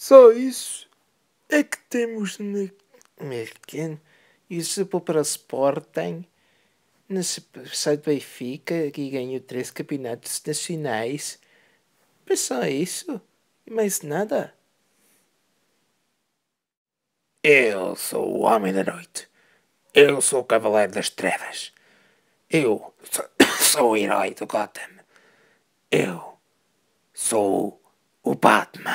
Só isso é que temos no americano. Isso para o Sporting, no site Benfica, que ganhou três campeonatos nacionais. Mas só isso e mais nada. Eu sou o Homem da Noite. Eu sou o Cavaleiro das Trevas. Eu sou, sou o herói do Gotham. Eu sou o Batman.